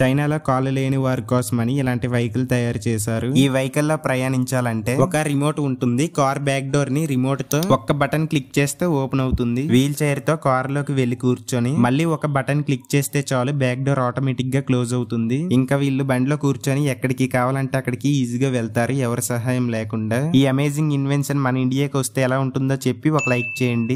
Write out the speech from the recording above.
చైనాలో కాలు లేని వారి కోసమని ఇలాంటి వెహికల్ తయారు చేశారు ఈ వెహికల్ లో ప్రయాణించాలంటే ఒక రిమోట్ ఉంటుంది కార్ బ్యాక్ డోర్ ని రిమోట్ తో ఒక్క బటన్ క్లిక్ చేస్తే ఓపెన్ అవుతుంది వీల్ చైర్ తో కార్ లోకి వెళ్లి కూర్చొని మళ్ళీ ఒక బటన్ క్లిక్ చేస్తే చాలు బ్యాక్ డోర్ ఆటోమేటిక్ గా క్లోజ్ అవుతుంది ఇంకా వీళ్ళు బండిలో కూర్చొని ఎక్కడికి కావాలంటే అక్కడికి ఈజీగా వెళ్తారు ఎవరి సహాయం లేకుండా ఈ అమేజింగ్ ఇన్వెన్షన్ మన ఇండియాకి వస్తే ఎలా ఉంటుందో చెప్పి ఒక లైక్ చేయండి